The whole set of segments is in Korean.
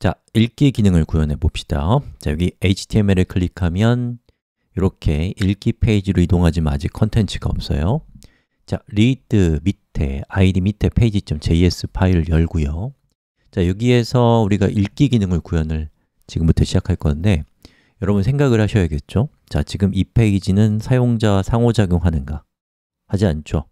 자, 읽기 기능을 구현해 봅시다. 자, 여기 HTML을 클릭하면 이렇게 읽기 페이지로 이동하지만 아직 컨텐츠가 없어요. 자, read 밑에, id 밑에 page.js 파일을 열고요. 자, 여기에서 우리가 읽기 기능을 구현을 지금부터 시작할 건데 여러분 생각을 하셔야겠죠? 자, 지금 이 페이지는 사용자 상호작용하는가? 하지 않죠.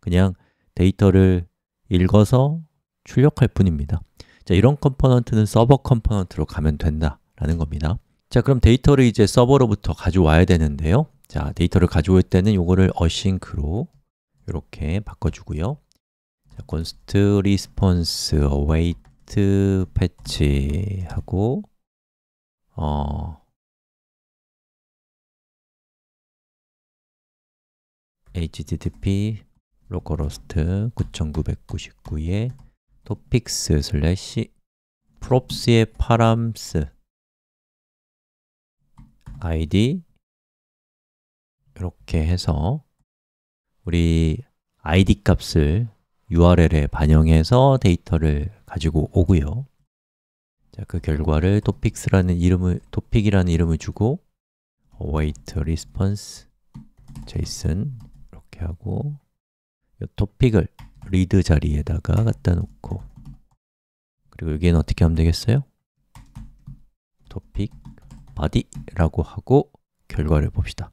그냥 데이터를 읽어서 출력할 뿐입니다. 자, 이런 컴포넌트는 서버 컴포넌트로 가면 된다라는 겁니다 자, 그럼 데이터를 이제 서버로부터 가져와야 되는데요 자, 데이터를 가져올 때는 이거를 어싱크로 이렇게 바꿔주고요 자, const response await patch 하고 어, http localhost 9999에 topics 슬래시 props의 params id 이렇게 해서 우리 id 값을 URL에 반영해서 데이터를 가지고 오고요. 자, 그 결과를 topics라는 이름을 topic이라는 이름을 주고 await response json 이렇게 하고 이 topic을 리드 자리에다가 갖다 놓고 그리고 여기는 어떻게 하면 되겠어요? topic body라고 하고 결과를 봅시다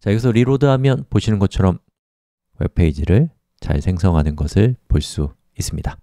자, 여기서 리로드하면 보시는 것처럼 웹페이지를 잘 생성하는 것을 볼 수 있습니다